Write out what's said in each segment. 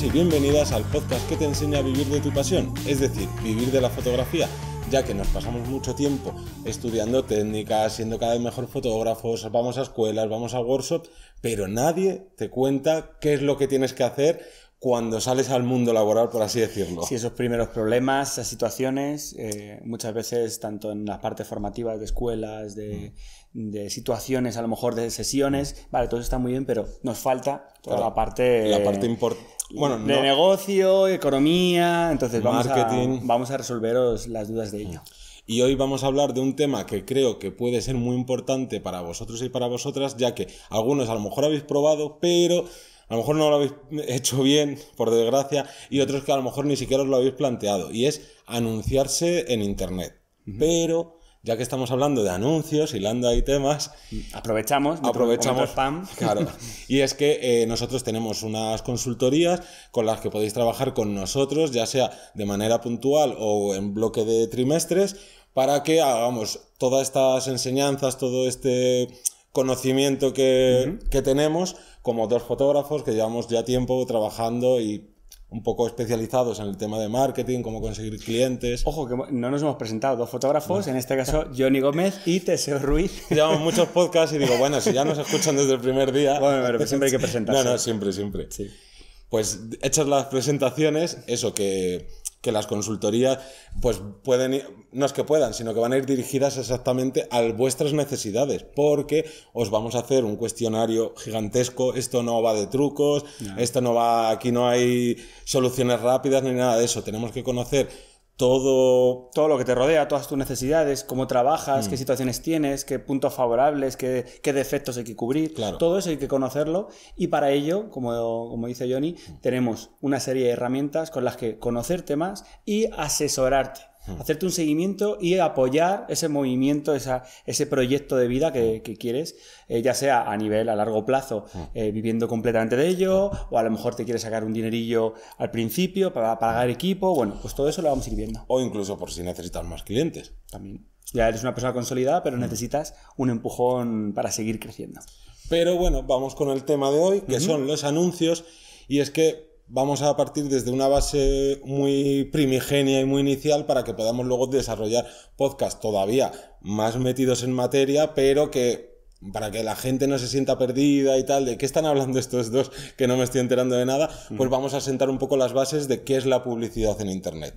y bienvenidas al podcast que te enseña a vivir de tu pasión, es decir, vivir de la fotografía, ya que nos pasamos mucho tiempo estudiando técnicas, siendo cada vez mejor fotógrafos, vamos a escuelas, vamos a workshops, pero nadie te cuenta qué es lo que tienes que hacer cuando sales al mundo laboral, por así decirlo. Sí, esos primeros problemas, esas situaciones, eh, muchas veces tanto en las partes formativas de escuelas, mm. de, situaciones, a lo mejor de sesiones, vale, todo está muy bien, pero nos falta la parte... La parte importante bueno, de negocio, economía, entonces vamos a, vamos a resolveros las dudas de ello. Y hoy vamos a hablar de un tema que creo que puede ser muy importante para vosotros y para vosotras, ya que algunos a lo mejor habéis probado, pero a lo mejor no lo habéis hecho bien, por desgracia, y otros que a lo mejor ni siquiera os lo habéis planteado, y es anunciarse en Internet. Pero ya que estamos hablando de anuncios, y hilando ahí temas. Aprovechamos, aprovechamos. Spam. Claro. Y es que eh, nosotros tenemos unas consultorías con las que podéis trabajar con nosotros, ya sea de manera puntual o en bloque de trimestres, para que hagamos todas estas enseñanzas, todo este conocimiento que, que tenemos como dos fotógrafos que llevamos ya tiempo trabajando y un poco especializados en el tema de marketing, cómo conseguir clientes. Ojo, que no nos hemos presentado dos fotógrafos, en este caso Johnny Gómez y Teseo Ruiz. Llevamos muchos podcasts y digo, bueno, si ya nos escuchan desde el primer día. Bueno, pero pues siempre hay que presentarse. No, no, siempre, siempre. Pues hechas las presentaciones, eso que que las consultorías pues pueden ir, no es que puedan, sino que van a ir dirigidas exactamente a vuestras necesidades, porque os vamos a hacer un cuestionario gigantesco, esto no va de trucos, esto no va, aquí no hay soluciones rápidas ni nada de eso, tenemos que conocer todo, todo lo que te rodea, todas tus necesidades, cómo trabajas, qué mm. situaciones tienes, qué puntos favorables, qué, defectos hay que cubrir. Todo eso hay que conocerlo y para ello, como, como dice Johnny, mm. tenemos una serie de herramientas con las que conocerte más y asesorarte. Hmm. hacerte un seguimiento y apoyar ese movimiento, ese proyecto de vida que, hmm. quieres, eh, ya sea a nivel a largo plazo, hmm. eh, viviendo completamente de ello, o a lo mejor te quieres sacar un dinerillo al principio para pagar equipo, bueno, pues todo eso lo vamos a ir viendo. O incluso por si necesitas más clientes. También. Ya eres una persona consolidada, pero necesitas un empujón para seguir creciendo. Pero bueno, vamos con el tema de hoy, que son los anuncios. Y es que vamos a partir desde una base muy primigenia y muy inicial para que podamos luego desarrollar podcasts todavía más metidos en materia, pero que para que la gente no se sienta perdida y tal, de qué están hablando estos dos que no me estoy enterando de nada, mm. pues vamos a sentar un poco las bases de qué es la publicidad en Internet.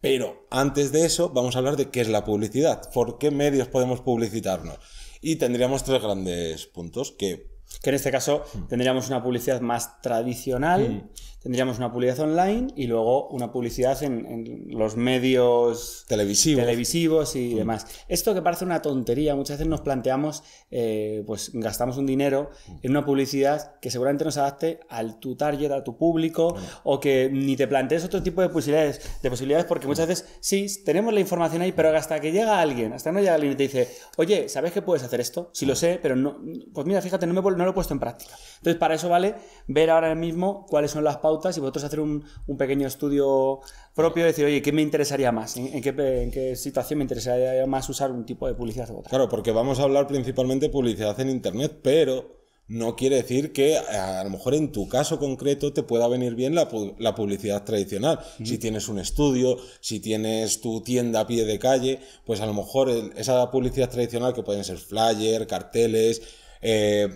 Pero antes de eso, vamos a hablar de qué es la publicidad, por qué medios podemos publicitarnos. Y tendríamos tres grandes puntos que que en este caso mm. tendríamos una publicidad más tradicional, mm tendríamos una publicidad online y luego una publicidad en, los medios televisivos, televisivos y mm. demás. Esto que parece una tontería, muchas veces nos planteamos, eh, pues gastamos un dinero mm. en una publicidad que seguramente nos adapte al tu target, a tu público, o que ni te plantees otro tipo de posibilidades, de posibilidades porque muchas veces sí, tenemos la información ahí, pero hasta que llega alguien, hasta que no llega alguien y te dice, oye, ¿sabes que puedes hacer esto? Sí lo mm. sé, pero no, pues mira, fíjate, no, me, no lo he puesto en práctica. Entonces, para eso vale ver ahora mismo cuáles son las pautas si y vosotros hacer un, pequeño estudio propio decir, oye, ¿qué me interesaría más? ¿En, qué, situación me interesaría más usar un tipo de publicidad de otra? Claro, porque vamos a hablar principalmente de publicidad en Internet, pero no quiere decir que a lo mejor en tu caso concreto te pueda venir bien la, publicidad tradicional. Si tienes un estudio, si tienes tu tienda a pie de calle, pues a lo mejor esa publicidad tradicional que pueden ser flyer, carteles, eh,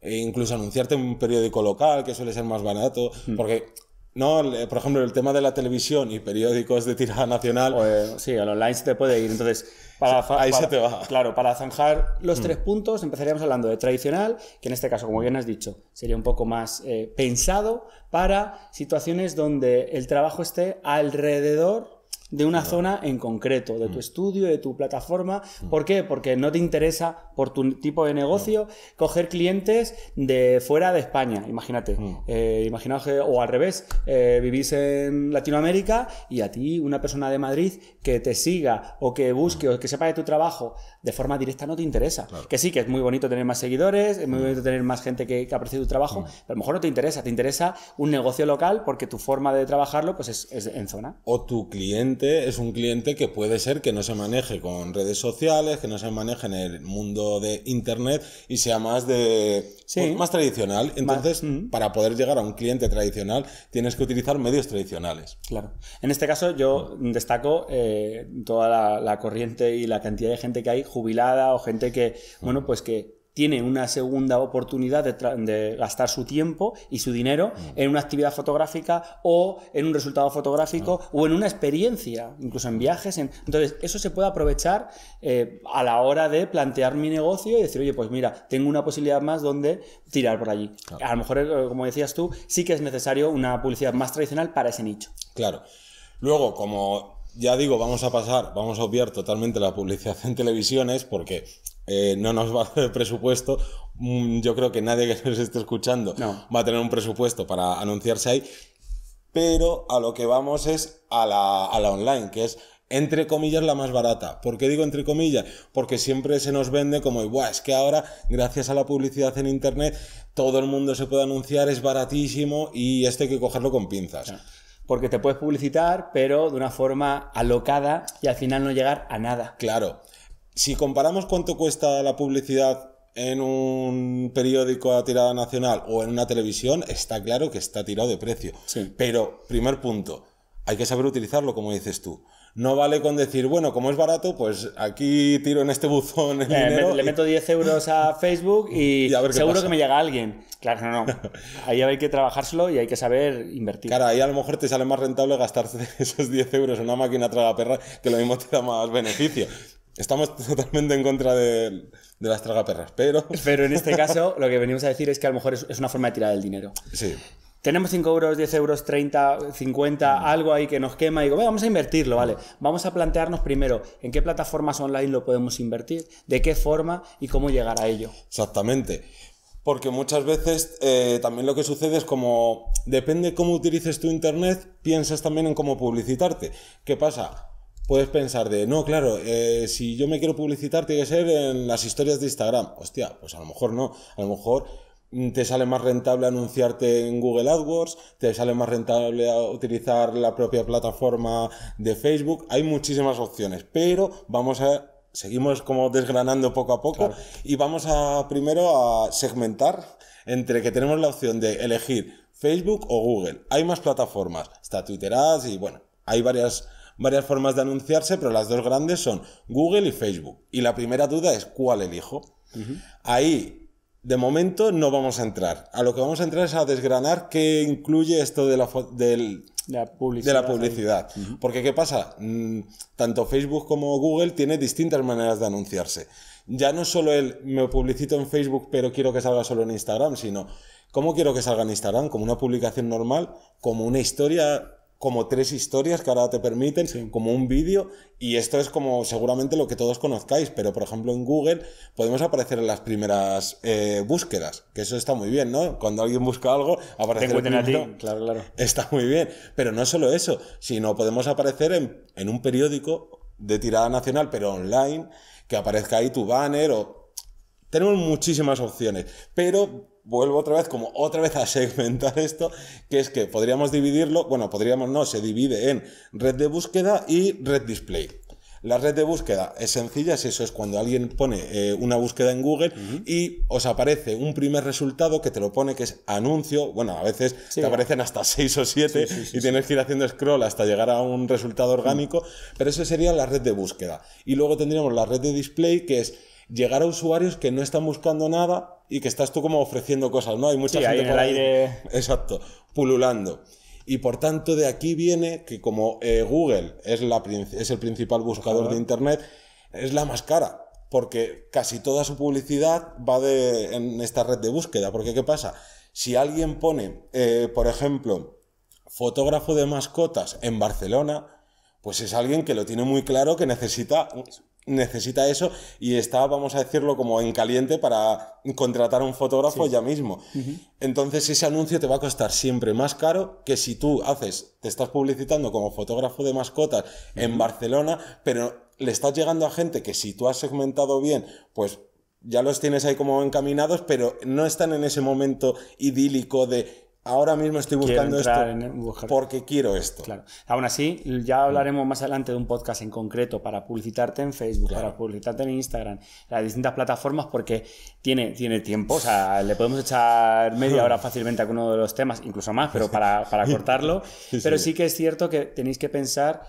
e incluso anunciarte en un periódico local, que suele ser más barato, mm. porque no, por ejemplo, el tema de la televisión y periódicos de tirada nacional. Eh, sí, al online se te puede ir. Entonces, para, ahí te va. Claro, para zanjar los mm. tres puntos, empezaríamos hablando de tradicional, que en este caso, como bien has dicho, sería un poco más eh, pensado para situaciones donde el trabajo esté alrededor de una zona en concreto, de tu mm. estudio, de tu plataforma. Mm. ¿Por qué? Porque no te interesa, por tu tipo de negocio, coger clientes de fuera de España. Imagínate, mm. eh, imaginaos o al revés, eh, vivís en Latinoamérica y a ti una persona de Madrid que te siga o que busque o que sepa de tu trabajo de forma directa no te interesa. Que sí, que es muy bonito tener más seguidores, es muy bonito tener más gente que, aprecie tu trabajo, pero a lo mejor no te interesa, te interesa un negocio local porque tu forma de trabajarlo pues es en zona. O tu cliente es un cliente que puede ser que no se maneje con redes sociales, que no se maneje en el mundo de internet y sea más de pues, más tradicional. Entonces, mm. para poder llegar a un cliente tradicional, tienes que utilizar medios tradicionales. Claro. En este caso, yo destaco eh, toda la, corriente y la cantidad de gente que hay jubilada o gente que, bueno, pues que tiene una segunda oportunidad de, gastar su tiempo y su dinero mm. en una actividad fotográfica o en un resultado fotográfico ah. o en una experiencia, incluso en viajes. Entonces, eso se puede aprovechar eh, a la hora de plantear mi negocio y decir, oye, pues mira, tengo una posibilidad más donde tirar por allí. A lo mejor, eh, como decías tú, sí que es necesario una publicidad más tradicional para ese nicho. Claro. Luego, como ya digo, vamos a pasar, vamos a obviar totalmente la publicidad en televisiones porque eh, no nos va a hacer presupuesto. Mm, yo creo que nadie que nos esté escuchando va a tener un presupuesto para anunciarse ahí. Pero a lo que vamos es a la, online, que es entre comillas la más barata. ¿Por qué digo entre comillas? Porque siempre se nos vende como, Buah, es que ahora, gracias a la publicidad en Internet, todo el mundo se puede anunciar, es baratísimo y esto hay que cogerlo con pinzas. Porque te puedes publicitar, pero de una forma alocada y al final no llegar a nada. Claro si comparamos cuánto cuesta la publicidad en un periódico a tirada nacional o en una televisión, está claro que está tirado de precio. Pero, primer punto, hay que saber utilizarlo, como dices tú. No vale con decir, bueno, como es barato, pues aquí tiro en este buzón eh, Le meto 10 euros a Facebook y, seguro que me llega alguien. Claro, no, no. Ahí hay que trabajárselo y hay que saber invertir. Claro, ahí a lo mejor te sale más rentable gastarse esos 10 euros en una máquina traga perra que lo mismo te da más beneficio. Estamos totalmente en contra de, las tragaperras, pero... Pero en este caso lo que venimos a decir es que a lo mejor es, una forma de tirar el dinero. Sí. Tenemos 5 euros, 10 euros, 30, 50, mm. algo ahí que nos quema. Y digo, vamos a invertirlo, ¿vale? Vamos a plantearnos primero en qué plataformas online lo podemos invertir, de qué forma y cómo llegar a ello. Exactamente. Porque muchas veces eh, también lo que sucede es como, depende cómo utilices tu Internet, piensas también en cómo publicitarte. ¿Qué pasa? puedes pensar de, no, claro, eh, si yo me quiero publicitar tiene que ser en las historias de Instagram. Hostia, pues a lo mejor no, a lo mejor mm, te sale más rentable anunciarte en Google AdWords, te sale más rentable utilizar la propia plataforma de Facebook, hay muchísimas opciones, pero vamos a seguimos como desgranando poco a poco y vamos a primero a segmentar entre que tenemos la opción de elegir Facebook o Google. Hay más plataformas, está Twitter Ads y bueno, hay varias varias formas de anunciarse, pero las dos grandes son Google y Facebook. Y la primera duda es cuál elijo. Ahí de momento no vamos a entrar. A lo que vamos a entrar es a desgranar qué incluye esto de la, publicidad. De la publicidad. Porque ¿qué pasa? Mm, tanto Facebook como Google tienen distintas maneras de anunciarse. Ya no solo el me publicito en Facebook pero quiero que salga solo en Instagram, sino cómo quiero que salga en Instagram, como una publicación normal, como una historia como tres historias que ahora te permiten, como un vídeo, y esto es como seguramente lo que todos conozcáis, pero por ejemplo en Google podemos aparecer en las primeras eh, búsquedas, que eso está muy bien, ¿no? Cuando alguien busca algo, aparece en a Claro, claro. Está muy bien, pero no solo eso, sino podemos aparecer en, en un periódico de tirada nacional, pero online, que aparezca ahí tu banner o... Tenemos muchísimas opciones, pero vuelvo otra vez, como otra vez a segmentar esto, que es que podríamos dividirlo, bueno, podríamos no, se divide en red de búsqueda y red display. La red de búsqueda es sencilla, si eso, es cuando alguien pone eh, una búsqueda en Google y os aparece un primer resultado que te lo pone que es anuncio, bueno, a veces te aparecen hasta seis o siete y tienes que ir haciendo scroll hasta llegar a un resultado orgánico, mm. pero eso sería la red de búsqueda. Y luego tendríamos la red de display que es llegar a usuarios que no están buscando nada y que estás tú como ofreciendo cosas, ¿no? Hay mucha sí, gente por el aire... exacto, pululando. Y por tanto, de aquí viene que como eh, Google es, la, es el principal buscador de Internet, es la más cara porque casi toda su publicidad va en esta red de búsqueda. Porque, ¿qué pasa? Si alguien pone, eh, por ejemplo, fotógrafo de mascotas en Barcelona, pues es alguien que lo tiene muy claro que necesita necesita eso y está, vamos a decirlo, como en caliente para contratar un fotógrafo ya mismo. Entonces ese anuncio te va a costar siempre más caro que si tú haces, te estás publicitando como fotógrafo de mascotas en Barcelona, pero le estás llegando a gente que si tú has segmentado bien, pues ya los tienes ahí como encaminados, pero no están en ese momento idílico de ahora mismo estoy buscando esto porque quiero esto. Claro. Aún así, ya hablaremos más adelante de un podcast en concreto para publicitarte en Facebook, para publicitarte en Instagram, las distintas plataformas, porque tiene, tiene tiempo. O sea, le podemos echar media hora fácilmente a uno de los temas, incluso más, pero para, cortarlo. Pero sí que es cierto que tenéis que pensar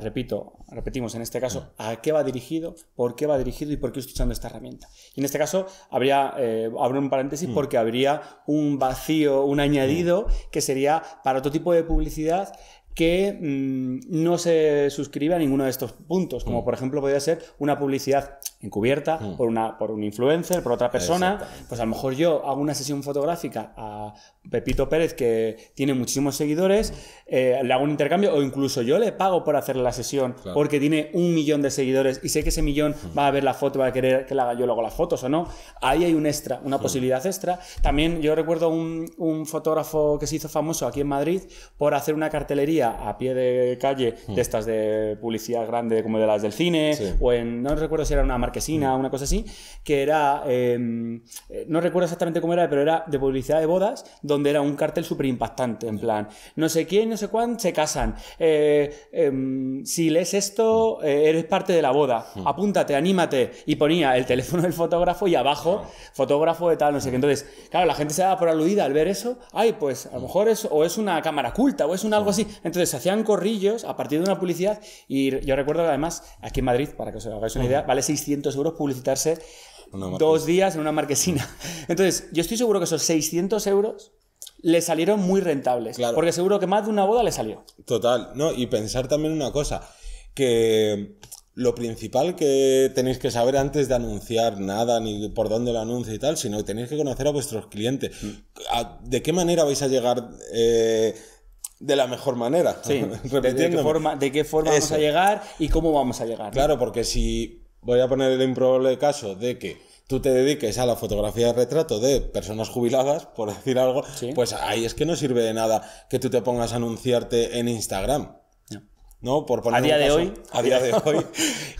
repito, repetimos en este caso, mm. a qué va dirigido, por qué va dirigido y por qué estoy usando esta herramienta. Y en este caso, habría, eh, abro un paréntesis mm. porque habría un vacío, un añadido mm. que sería para otro tipo de publicidad que mm, no se suscribe a ninguno de estos puntos, como mm. por ejemplo podría ser una publicidad encubierta mm. por, una, por un influencer, por otra persona, pues a lo mejor yo hago una sesión fotográfica a Pepito Pérez que tiene muchísimos seguidores, eh, le hago un intercambio o incluso yo le pago por hacerle la sesión porque tiene un millón de seguidores y sé que ese millón va a ver la foto, va a querer que la haga yo luego las fotos o no, ahí hay un extra, una posibilidad extra. También yo recuerdo un fotógrafo que se hizo famoso aquí en Madrid por hacer una cartelería a pie de calle, hmm. de estas de publicidad grande como de las del cine, o en, no recuerdo si era una marquesina, hmm. una cosa así, que era, em, eh, no recuerdo exactamente cómo era, pero era de publicidad de bodas, donde era un cartel súper impactante, en plan, no sé quién, no sé cuán, se casan, eh, em, si lees esto, hmm. eh, eres parte de la boda, apúntate, anímate, y ponía el teléfono del fotógrafo y abajo, fotógrafo de tal, no sé qué. Entonces, claro, la gente se daba por aludida al ver eso, ay, pues a lo mejor es, o es una cámara culta, o es un algo así. Entonces se hacían corrillos a partir de una publicidad y yo recuerdo que además aquí en Madrid, para que os hagáis una idea, vale 600 euros publicitarse dos días en una marquesina. Entonces yo estoy seguro que esos 600 euros le salieron muy rentables. Porque seguro que más de una boda le salió. Total, ¿no? Y pensar también una cosa, que lo principal que tenéis que saber antes de anunciar nada, ni por dónde lo anuncio y tal, sino que tenéis que conocer a vuestros clientes. Mm. ¿De qué manera vais a llegar eh, de la mejor manera. Sí, de, qué forma, de qué forma vamos a llegar y cómo vamos a llegar. Claro, porque si voy a poner el improbable caso de que tú te dediques a la fotografía de retrato de personas jubiladas, por decir algo, pues ahí es que no sirve de nada que tú te pongas a anunciarte en Instagram. ¿no? Por a día de hoy. A día de hoy.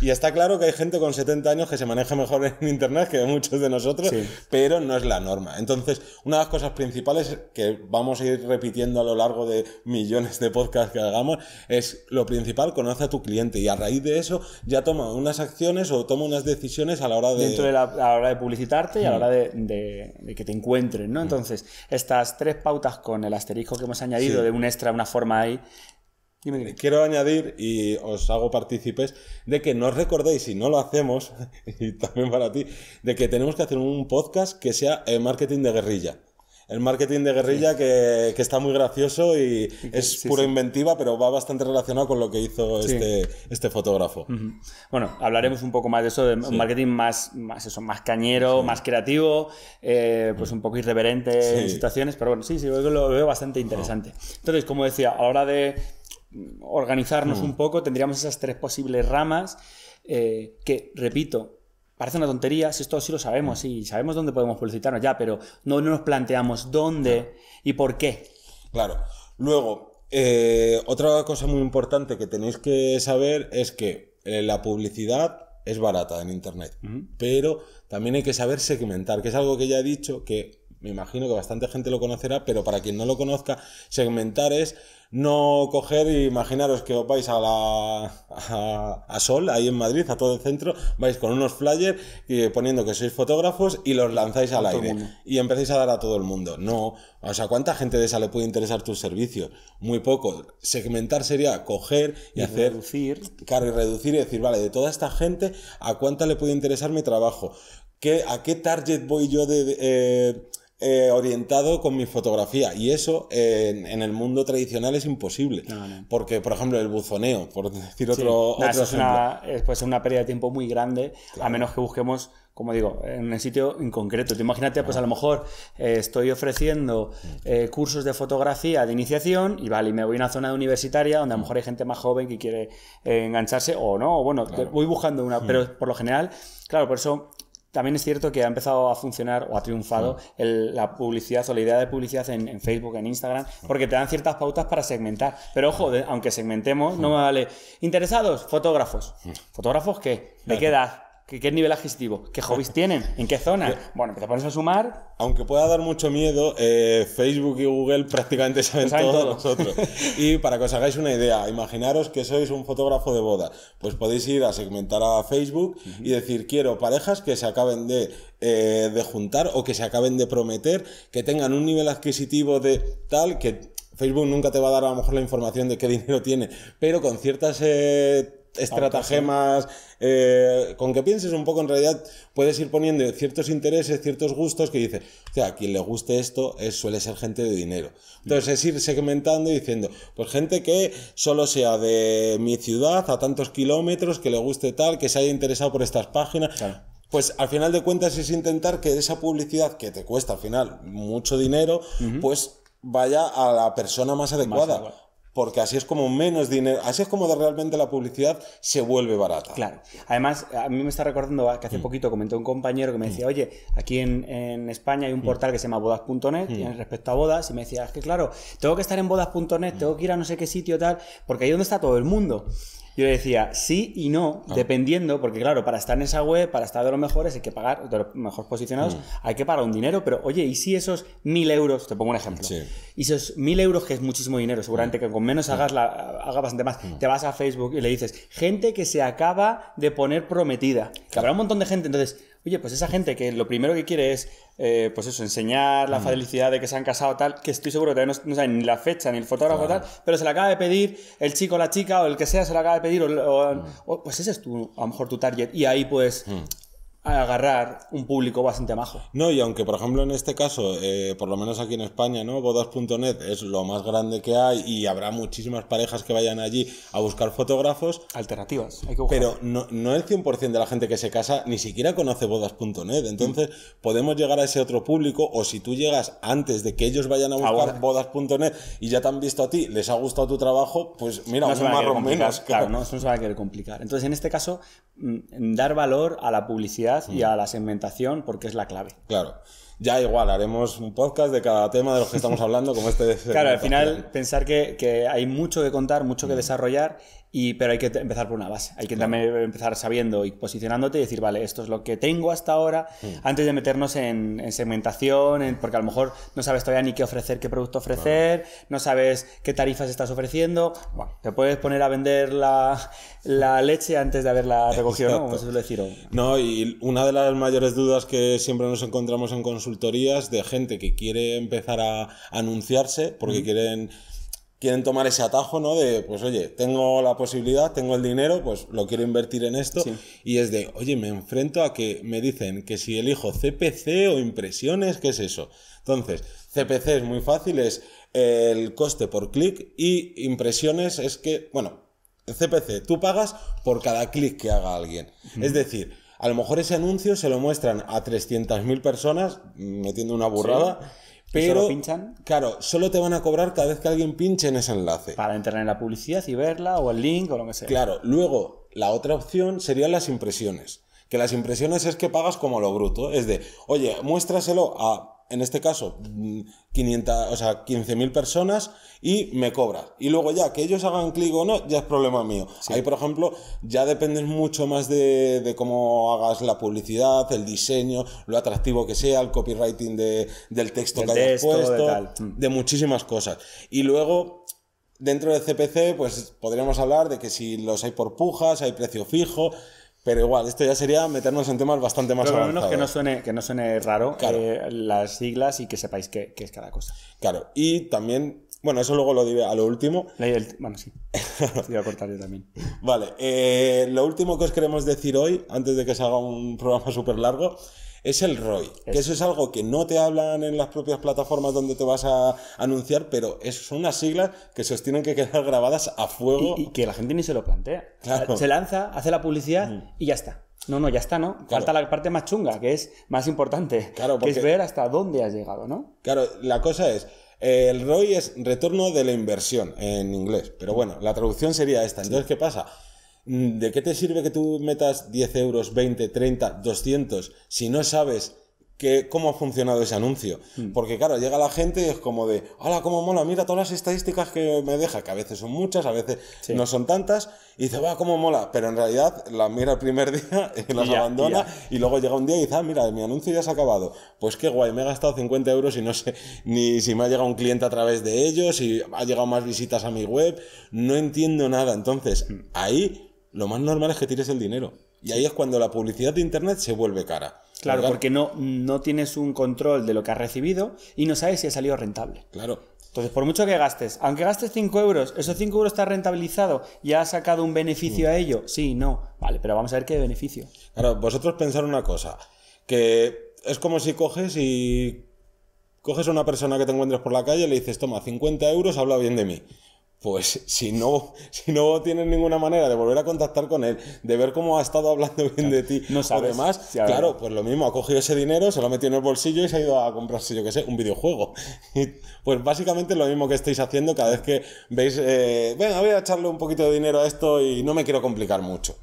Y está claro que hay gente con 70 años que se maneja mejor en Internet que muchos de nosotros, pero no es la norma. Entonces, una de las cosas principales que vamos a ir repitiendo a lo largo de millones de podcasts que hagamos es lo principal, conoce a tu cliente y a raíz de eso ya toma unas acciones o toma unas decisiones a la hora de... Dentro de la, a la hora de publicitarte y a la hora mm. de, que te encuentren, ¿no? Mm. Entonces, estas tres pautas con el asterisco que hemos añadido de un extra, una forma ahí, Quiero añadir y os hago partícipes de que no os recordéis, si no lo hacemos, y también para ti, de que tenemos que hacer un podcast que sea el marketing de guerrilla. El marketing de guerrilla que, está muy gracioso y es pura inventiva, pero va bastante relacionado con lo que hizo este, este fotógrafo. Bueno, hablaremos un poco más de eso, de un marketing más, más, eso, más cañero, más creativo, eh, pues mm. un poco irreverente en situaciones, pero bueno, sí, sí, lo veo bastante interesante. Entonces, como decía, a la hora de organizarnos hmm. un poco, tendríamos esas tres posibles ramas eh, que, repito, parece una tontería, si esto sí lo sabemos y hmm. sabemos dónde podemos publicitarnos ya, pero no, no nos planteamos dónde y por qué. Claro. Luego, eh, otra cosa muy importante que tenéis que saber es que eh, la publicidad es barata en Internet, pero también hay que saber segmentar, que es algo que ya he dicho que me imagino que bastante gente lo conocerá, pero para quien no lo conozca, segmentar es no coger y imaginaros que os vais a la a, Sol, ahí en Madrid, a todo el centro, vais con unos flyers y poniendo que sois fotógrafos y los lanzáis al aire y empezáis a dar a todo el mundo. No, o sea, ¿cuánta gente de esa le puede interesar tu servicio? Muy poco. Segmentar sería coger y, y hacer reducir, y reducir y decir, vale, de toda esta gente, ¿a cuánta le puede interesar mi trabajo? ¿A qué target voy yo de, eh, eh, orientado con mi fotografía. Y eso en, el mundo tradicional es imposible. Porque, por ejemplo, el buzoneo, por decir otro, Es una, eh, una pérdida de tiempo muy grande, a menos que busquemos como digo, en un sitio en concreto. Te imagínate, pues ah. a lo mejor eh, estoy ofreciendo mm. cursos de fotografía de iniciación y vale, y me voy a una zona universitaria donde a lo mm. mejor hay gente más joven que quiere engancharse o no, bueno, voy buscando una, mm. pero por lo general, claro, por eso también es cierto que ha empezado a funcionar o ha triunfado la publicidad o la idea de publicidad en, Facebook, en Instagram, porque te dan ciertas pautas para segmentar. Pero ojo, aunque segmentemos, no me vale. Interesados, fotógrafos. ¿Fotógrafos qué? ¿De qué edad? ¿Qué, nivel adquisitivo? ¿Qué hobbies tienen? ¿En qué zona? Bueno, te pones a sumar. Aunque pueda dar mucho miedo, eh, Facebook y Google prácticamente saben, todo, de nosotros. y para que os hagáis una idea, imaginaros que sois un fotógrafo de boda. Pues podéis ir a segmentar a Facebook y decir, quiero parejas que se acaben eh, de, juntar o que se acaben de prometer, que tengan un nivel adquisitivo de tal, que Facebook nunca te va a dar a lo mejor la información de qué dinero tiene, pero con ciertas... Eh, estratagemas, eh, con que pienses un poco en realidad puedes ir poniendo ciertos intereses, ciertos gustos que dices, o sea, quien le guste esto es, suele ser gente de dinero. Entonces es ir segmentando y diciendo, pues gente que solo sea de mi ciudad a tantos kilómetros, que le guste tal, que se haya interesado por estas páginas. pues al final de cuentas es intentar que esa publicidad que te cuesta al final mucho dinero, pues vaya a la persona Más adecuada porque así es como menos dinero, así es como realmente la publicidad se vuelve barata. Claro. Además, a mí me está recordando que hace mm. poquito comentó un compañero que me decía, mm. oye, aquí en, en España hay un mm. portal que se llama bodas.net respecto a bodas, y me decía, es que claro, tengo que estar en bodas.net, tengo que ir a no sé qué sitio tal, porque ahí es donde está todo el mundo. Yo le decía sí y no, ah. dependiendo, porque claro, para estar en esa web, para estar de los mejores, hay que pagar, de los mejores posicionados, mm. hay que pagar un dinero, pero oye, ¿y si esos mil euros, te pongo un ejemplo, y esos mil euros, que es muchísimo dinero, seguramente mm. que con menos mm. hagas, la, bastante más, te vas a Facebook y le dices, gente que se acaba de poner prometida, que habrá un montón de gente, entonces, Oye, pues esa gente que lo primero que quiere es, eh, pues eso, enseñar la mm. felicidad de que se han casado tal, que estoy seguro que no, saben ni la fecha, ni el fotógrafo tal, pero se la acaba de pedir el chico, la chica o el que sea, se la acaba de pedir, mm. pues ese es tu, a lo mejor tu target, y ahí pues mm a agarrar un público bastante majo. No, y aunque por ejemplo en este caso, eh, por lo menos aquí en España, ¿no? Bodas.net es lo más grande que hay y habrá muchísimas parejas que vayan allí a buscar fotógrafos. Alternativas, hay que Pero no, el 100% de la gente que se casa ni siquiera conoce bodas.net, entonces mm. podemos llegar a ese otro público o si tú llegas antes de que ellos vayan a buscar bodas.net y ya te han visto a ti, les ha gustado tu trabajo, pues mira, un marrón menos. Claro, no, eso no se va a querer complicar. Entonces en este caso, mm, dar valor a la publicidad y mm. a la segmentación porque es la clave. Claro. Ya igual, haremos un podcast de cada tema de los que estamos hablando, como este. De claro, al final pensar que, hay mucho que contar, mucho que mm. desarrollar y, pero hay que empezar por una base. Hay que también empezar sabiendo y posicionándote y decir, vale, esto es lo que tengo hasta ahora, mm. antes de meternos en, segmentación, porque a lo mejor no sabes todavía ni qué ofrecer, qué producto ofrecer, no sabes qué tarifas estás ofreciendo. Bueno, te puedes poner a vender la, leche antes de haberla recogido, ¿no? suele decir. No, y una de las mayores dudas que siempre nos encontramos en consultorías de gente que quiere empezar a anunciarse porque quieren quieren tomar ese atajo, ¿no? De, pues oye, tengo la posibilidad, tengo el dinero, pues lo quiero invertir en esto. Y es de, oye, me enfrento a que me dicen que si elijo CPC o impresiones, ¿qué es eso? Entonces, CPC es muy fácil, es eh, el coste por clic y impresiones es que, bueno, CPC, tú pagas por cada clic que haga alguien. Es decir, a lo mejor ese anuncio se lo muestran a 300.000 personas, metiendo una burrada. Pero, pinchan? Claro, solo te van a cobrar cada vez que alguien pinche en ese enlace. Para entrar en la publicidad y verla, o el link, o lo que sea. Claro, luego, la otra opción serían las impresiones. Que las impresiones es que pagas como lo bruto. Es de, oye, muéstraselo a en este caso, 500, o sea, 15.000 personas y me cobra. Y luego ya, que ellos hagan clic o no, ya es problema mío. Ahí, por ejemplo, ya depende mucho más de, cómo hagas la publicidad, el diseño, lo atractivo que sea, el copywriting del texto que hayas puesto, de, de muchísimas cosas. Y luego, dentro del CPC, pues podríamos hablar de que si los hay por pujas, hay precio fijo, pero igual, esto ya sería meternos en temas bastante más avanzados lo menos que no suene, que no suene raro eh, las siglas y que sepáis qué, es cada cosa. Claro, y también, bueno, eso luego lo diré a lo último. bueno, sí, iba a cortar yo también. Vale, eh, lo último que os queremos decir hoy, antes de que se haga un programa súper largo, es el ROI. Que eso es algo que no te hablan en las propias plataformas donde te vas a anunciar, pero son unas siglas que se os tienen que quedar grabadas a fuego. Y, que la gente ni se lo plantea. Se lanza, hace la publicidad y ya está. No, no, ya está, ¿no? Falta la parte más chunga, que es más importante, que es ver hasta dónde has llegado, ¿no? Claro, la cosa es, el ROI es retorno de la inversión en inglés, pero bueno, la traducción sería esta. Entonces, ¿qué pasa? Mm, ¿de qué te sirve que tú metas 10 euros, 20, 30, 200 si no sabes cómo ha funcionado ese anuncio? Mm. Porque claro, llega la gente y es como de, hola, cómo mola, mira todas las estadísticas que me deja, que a veces son muchas, a veces no son tantas, y dice, va, cómo mola, pero en realidad la mira el primer día, y las abandona y luego llega un día y dice, ah, mira, mi anuncio ya se ha acabado. Pues qué guay, me he gastado 50 euros y no sé ni si me ha llegado un cliente a través de ellos, si ha llegado más visitas a mi web, no entiendo nada. Entonces, mm. ahí lo más normal es que tires el dinero. Y ahí es cuando la publicidad de Internet se vuelve cara. Claro, porque no, no tienes un control de lo que has recibido y no sabes si ha salido rentable. Claro. Entonces, por mucho que gastes, aunque gastes 5 euros, ¿esos 5 euros está rentabilizado? y has sacado un beneficio a mm. ello? Sí, no. Vale, pero vamos a ver qué beneficio. Claro, vosotros pensar una cosa, que es como si coges y coges a una persona que te encuentres por la calle y le dices, toma, 50 euros, habla bien de mí pues si no, si no tienes ninguna manera de volver a contactar con él, de ver cómo ha estado hablando bien de ti, no además, claro, pues lo mismo, ha cogido ese dinero, se lo ha metido en el bolsillo y se ha ido a comprarse, yo qué sé, un videojuego. pues básicamente lo mismo que estáis haciendo cada vez que veis, eh, venga, voy a echarle un poquito de dinero a esto y no me quiero complicar mucho.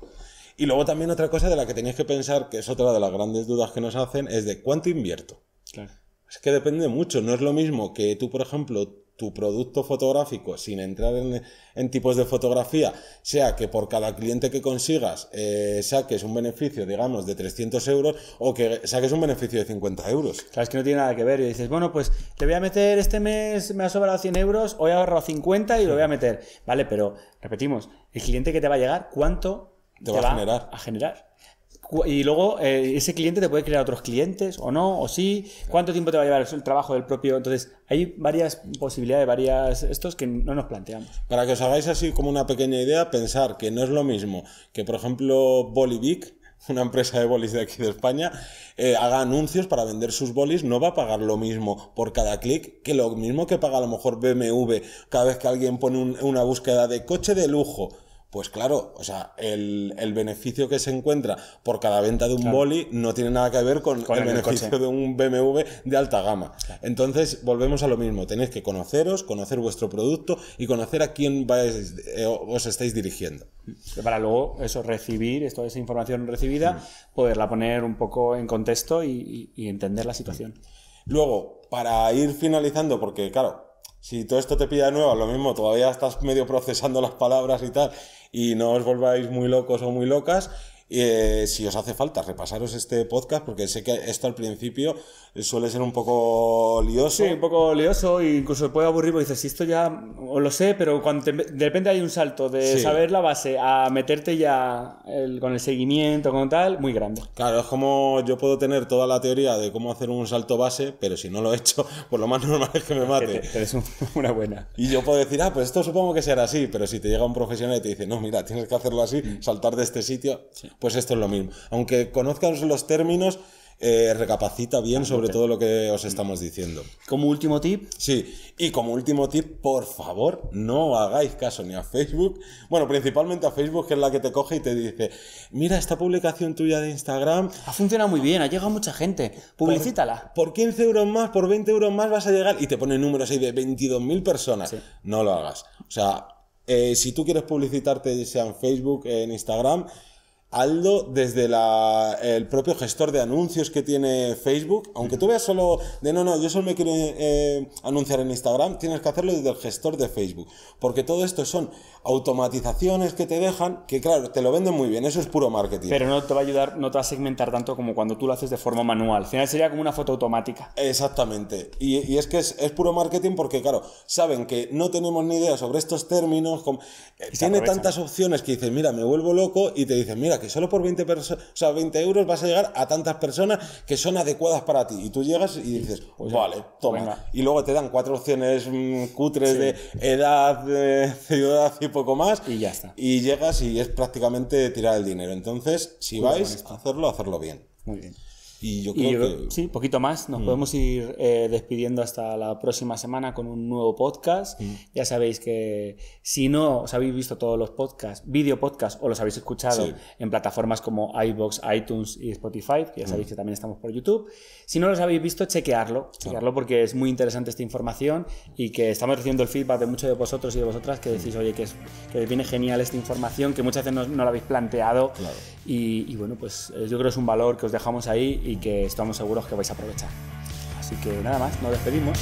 Y luego también otra cosa de la que tenéis que pensar, que es otra de las grandes dudas que nos hacen, es de cuánto invierto. Claro. Es que depende mucho, no es lo mismo que tú, por ejemplo, tu producto fotográfico sin entrar en, tipos de fotografía, sea que por cada cliente que consigas eh, saques un beneficio, digamos, de 300 euros o que saques un beneficio de 50 euros. Claro, es que no tiene nada que ver. Y dices, bueno, pues le voy a meter este mes, me ha sobrado 100 euros, hoy he ahorrado 50 y lo voy a meter. Vale, pero repetimos, el cliente que te va a llegar, ¿cuánto te, va, generar? A generar. Y luego eh, ese cliente te puede crear otros clientes o no, o sí. ¿Cuánto tiempo te va a llevar el trabajo del propio? Entonces, hay varias posibilidades, varias estos que no nos planteamos. Para que os hagáis así como una pequeña idea, pensar que no es lo mismo que, por ejemplo, Bolivic, una empresa de bolis de aquí de España, eh, haga anuncios para vender sus bolis, no va a pagar lo mismo por cada clic que lo mismo que paga a lo mejor BMW cada vez que alguien pone una búsqueda de coche de lujo pues claro, o sea, el, beneficio que se encuentra por cada venta de un boli no tiene nada que ver con, el, beneficio de un BMW de alta gama. Entonces, volvemos a lo mismo, tenéis que conoceros, conocer vuestro producto y conocer a quién eh, os estáis dirigiendo. Para luego eso recibir, toda esa información recibida, mm. poderla poner un poco en contexto y, entender la situación. Luego, para ir finalizando, porque claro, si todo esto te pilla de nuevo, lo mismo, todavía estás medio procesando las palabras y tal, y no os volváis muy locos o muy locas. Eh, si os hace falta, repasaros este podcast, porque sé que esto al principio suele ser un poco lioso. Sí, un poco lioso, e incluso puede aburrir, porque dices, si esto ya o lo sé, pero cuando de repente hay un salto de saber la base a meterte ya con el seguimiento, con tal, muy grande. Claro, es como yo puedo tener toda la teoría de cómo hacer un salto base, pero si no lo he hecho, por lo más normal es que me mate. Es una buena. Y yo puedo decir, ah, pues esto supongo que será así, pero si te llega un profesional y te dice, no, mira, tienes que hacerlo así, mm. saltar de este sitio, pues esto es lo mismo. Aunque conozcas los términos, eh, recapacita bien sobre todo lo que os estamos diciendo. Como último tip. Sí, y como último tip, por favor, no hagáis caso ni a Facebook. Bueno, principalmente a Facebook, que es la que te coge y te dice, mira esta publicación tuya de Instagram. Ha funcionado muy bien, ha llegado mucha gente, publicítala. Por, 15 euros más, por 20 euros más vas a llegar y te pone números ahí de 22.000 personas. No lo hagas. O sea, eh, si tú quieres publicitarte, sea en Facebook, en Instagram, Aldo desde el propio gestor de anuncios que tiene Facebook. Aunque tú veas solo de no, no, yo solo me quiero eh, anunciar en Instagram, tienes que hacerlo desde el gestor de Facebook. Porque todo esto son automatizaciones que te dejan, que claro, te lo venden muy bien, eso es puro marketing. Pero no te va a ayudar, no te va a segmentar tanto como cuando tú lo haces de forma manual. Al final sería como una foto automática. Exactamente. Y, es que es, puro marketing porque, claro, saben que no tenemos ni idea sobre estos términos. Eh, tiene tantas opciones que dices, mira, me vuelvo loco y te dicen, mira, que solo por 20, o sea, 20 euros vas a llegar a tantas personas que son adecuadas para ti. Y tú llegas y dices, vale, toma. Y luego te dan cuatro opciones mm, cutres de edad, de ciudad y poco más. Y ya está. Y llegas y es prácticamente tirar el dinero. Entonces, si vais, a hacerlo, hacerlo bien. Muy bien. Y yo creo que... Sí, poquito más. Nos mm. podemos ir eh, despidiendo hasta la próxima semana con un nuevo podcast. Mm. Ya sabéis que si no os habéis visto todos los podcasts, video podcast o los habéis escuchado en plataformas como iBox, iTunes y Spotify, que ya mm. sabéis que también estamos por YouTube. Si no los habéis visto, chequearlo. Chequearlo porque es muy interesante esta información y que estamos recibiendo el feedback de muchos de vosotros y de vosotras que decís, oye, que, es, que viene genial esta información, que muchas veces no, la habéis planteado. Y, y, bueno, pues eh, yo creo que es un valor que os dejamos ahí y que estamos seguros que vais a aprovechar. Así que nada más, nos despedimos.